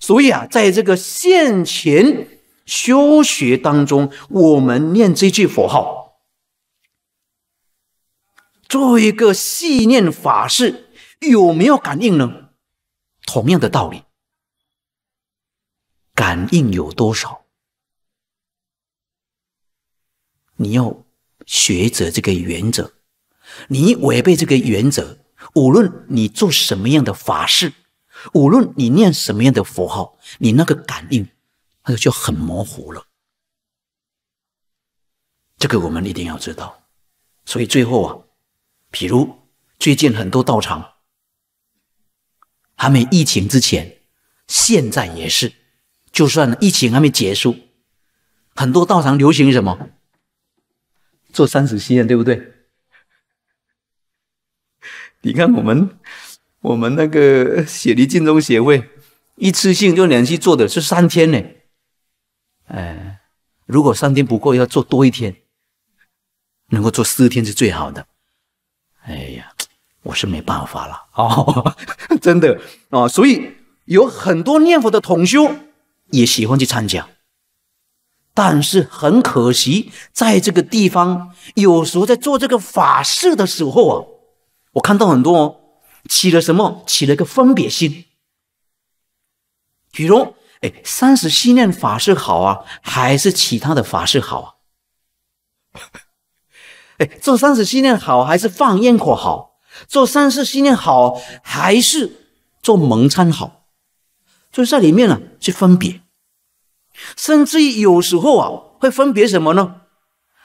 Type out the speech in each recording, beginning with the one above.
所以啊，在这个现前修学当中，我们念这句佛号，做一个系念法事，有没有感应呢？同样的道理，感应有多少？你要学着这个原则，你违背这个原则，无论你做什么样的法事。无论你念什么样的佛号，你那个感应，那个就很模糊了。这个我们一定要知道。所以最后啊，比如最近很多道场还没疫情之前，现在也是，就算疫情还没结束，很多道场流行什么？做三十心愿，对不对？你看我们。我们那个雪 梨净宗协会，一次性就连续做的是三天呢。哎，如果三天不够，要做多一天，能够做四天是最好的。哎呀，我是没办法了哦，真的啊。所以有很多念佛的同修也喜欢去参加，但是很可惜，在这个地方有时候在做这个法事的时候啊，我看到很多。起了什么？起了个分别心。比如，哎，三十七念法是好啊，还是其他的法是好啊？哎，做三十七念好，还是放烟火好？做三十七念好，还是做蒙餐好？就是在里面呢去分别，甚至于有时候啊，会分别什么呢？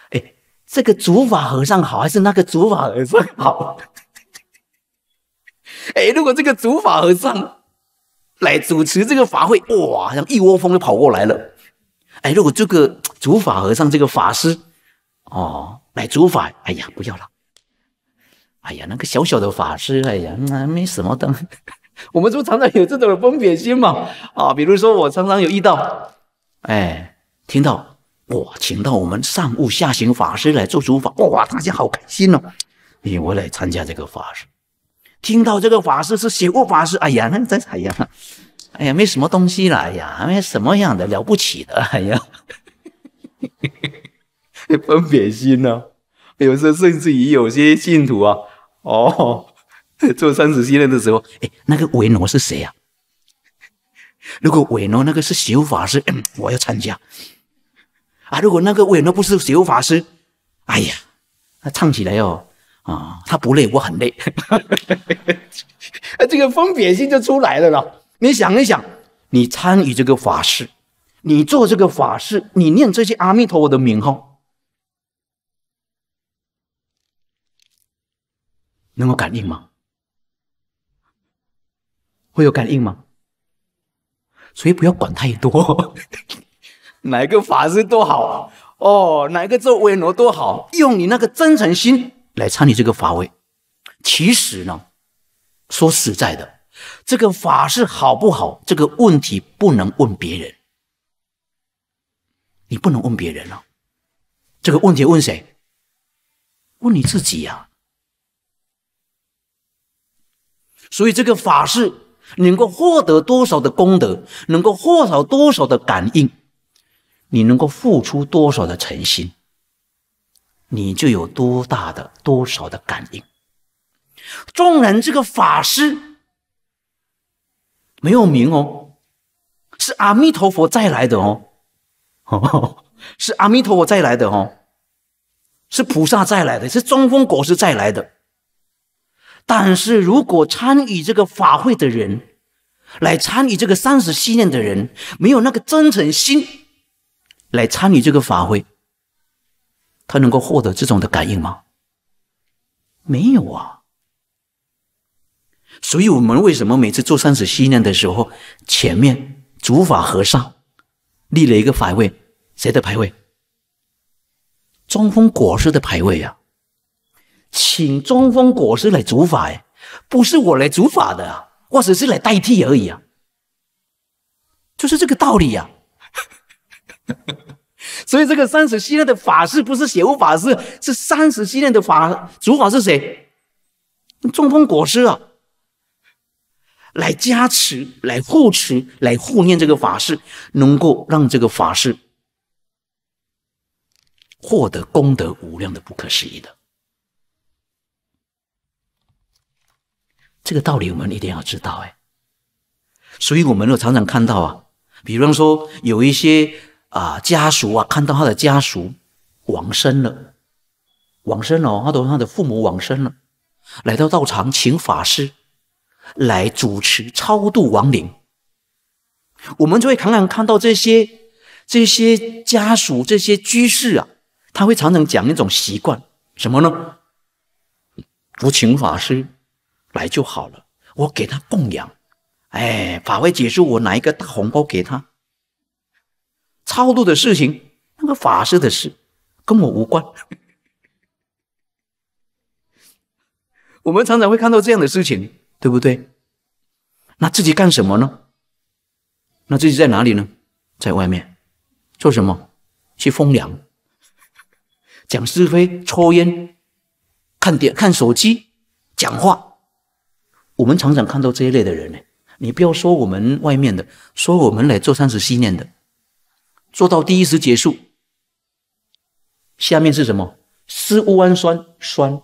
哎，这个祖法和尚好，还是那个祖法和尚好？哎，如果这个祖法和尚来主持这个法会，哇，像一窝蜂就跑过来了。哎，如果这个祖法和尚这个法师哦来祖法，哎呀，不要了。哎呀，那个小小的法师，哎呀，那没什么的。我们不常常有这种分别心嘛？啊，比如说我常常有遇到，哎，听到哇，请到我们上悟下行法师来做主法，哇，大家好开心哦。哎，我来参加这个法事。听到这个法师是邪物法师，哎呀，那真哎呀，哎呀，没什么东西了，哎呀，没什么样的了不起的，哎呀，分别心呢？有时候甚至于有些信徒啊，哦，做生死信任的时候，哎，那个维诺是谁啊？如果维诺那个是物法师，我要参加啊；如果那个维诺不是物法师，哎呀，他唱起来哦。啊，他不累，我很累。这个分别心就出来了了。你想一想，你参与这个法事，你做这个法事，你念这些阿弥陀佛的名号，能够感应吗？会有感应吗？所以不要管太多，哪个法师多好哦，哪个做维罗多好，用你那个真诚心。来参与这个法会，其实呢，说实在的，这个法事好不好？这个问题不能问别人，你不能问别人了。这个问题问谁？问你自己呀。所以这个法事能够获得多少的功德，能够获得多少的感应，你能够付出多少的诚心？你就有多大的多少的感应？众人这个法师没有名哦，是阿弥陀佛再来的哦，是阿弥陀佛再来的哦，是菩萨再来的，是中峰果实再来的。但是如果参与这个法会的人，来参与这个三十系念的人，没有那个真诚心来参与这个法会。他能够获得这种的感应吗？没有啊。所以我们为什么每次做三时系念的时候，前面主法和尚立了一个牌位，谁的牌位？中风果师的牌位啊，请中风果师来主法哎，不是我来主法的，我只是来代替而已啊，就是这个道理呀。所以，这个三十系列的法事不是邪物法事，是三十系列的法主法是谁？中风果师啊，来加持、来护持、来护念这个法事，能够让这个法事获得功德无量的不可思议的。这个道理我们一定要知道，哎，所以我们又常常看到啊，比方说有一些。啊，家属啊，看到他的家属往生了，往生哦，他的他的父母往生了，来到道场请法师来主持超度亡灵。我们就会常常看到这些这些家属、这些居士啊，他会常常讲一种习惯，什么呢？我请法师来就好了，我给他供养，哎，法会结束，我拿一个大红包给他。超度的事情，那个法师的事，跟我无关。我们常常会看到这样的事情，对不对？那自己干什么呢？那自己在哪里呢？在外面，做什么？去风凉，讲是非，抽烟，看点看手机，讲话。我们常常看到这一类的人呢。你不要说我们外面的，说我们来做善事、积念的。做到第一时结束，下面是什么？丝氨酸酸，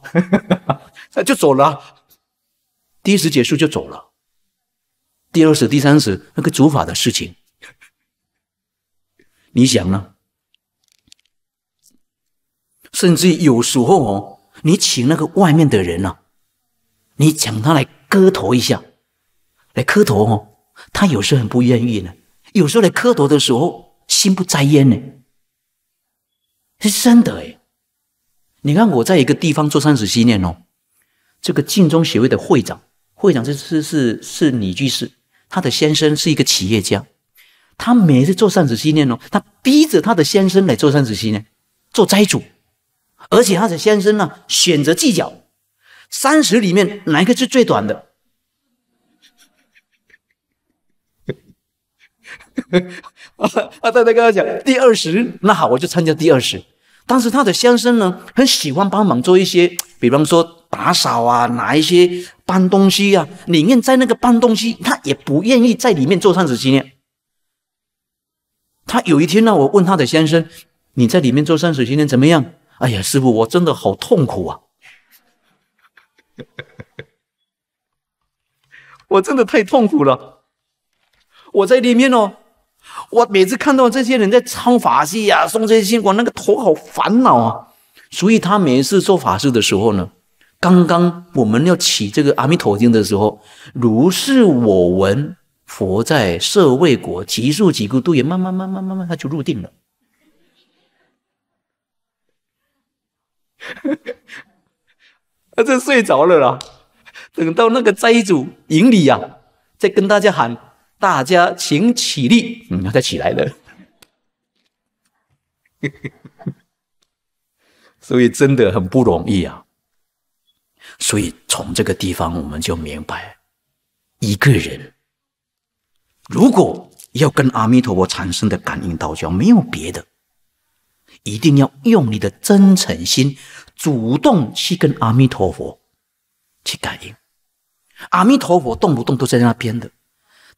那就走了。第一时结束就走了。第二时、第三时，那个煮法的事情，你想呢？甚至有时候哦，你请那个外面的人呢，你请他来磕头一下，来磕头哦，他有时候很不愿意呢。有时候来磕头的时候。心不在焉呢，是真的哎。你看我在一个地方做三十七念哦，这个晋中学会的会长，会长是是是是女居士，她的先生是一个企业家，他每次做三十七念哦，他逼着他的先生来做三十七年，做斋主，而且他的先生呢选择计较，三十里面哪一个是最短的？啊！太太跟他讲第二十，那好，我就参加第二十。但是他的先生呢，很喜欢帮忙做一些，比方说打扫啊，拿一些搬东西啊。宁愿在那个搬东西，他也不愿意在里面做山水七练。他有一天呢，我问他的先生：“你在里面做山水七练怎么样？”哎呀，师傅，我真的好痛苦啊！我真的太痛苦了。我在里面哦，我每次看到这些人在唱法戏呀，送这些信，我那个头好烦恼啊。所以他每一次做法事的时候呢，刚刚我们要起这个《阿弥陀经》的时候，如是我闻，佛在舍卫国，其速几个度也，慢慢慢慢慢慢，他就入定了。他这睡着了啦。等到那个斋主迎礼呀，再跟大家喊。大家请起立。嗯，他起来了。所以真的很不容易啊。所以从这个地方，我们就明白，一个人如果要跟阿弥陀佛产生的感应道交，没有别的，一定要用你的真诚心，主动去跟阿弥陀佛去感应。阿弥陀佛动不动都在那边的。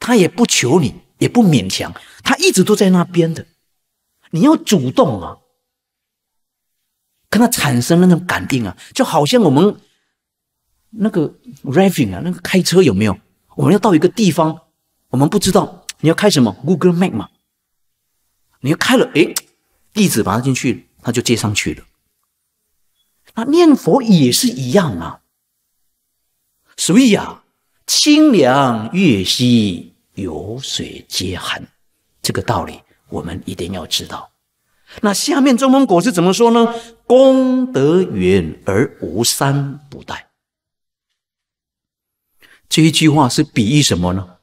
他也不求你，也不勉强，他一直都在那边的。你要主动啊，跟他产生那种感应啊，就好像我们那个 revving 啊，那个开车有没有？我们要到一个地方，我们不知道你要开什么，Google Map 嘛，你要开了，诶，地址把它进去，它就接上去了。那念佛也是一样啊，所以啊，清凉月兮，有水皆寒，这个道理我们一定要知道。那下面中风果是怎么说呢？功德圆而无三不待。这一句话是比喻什么呢？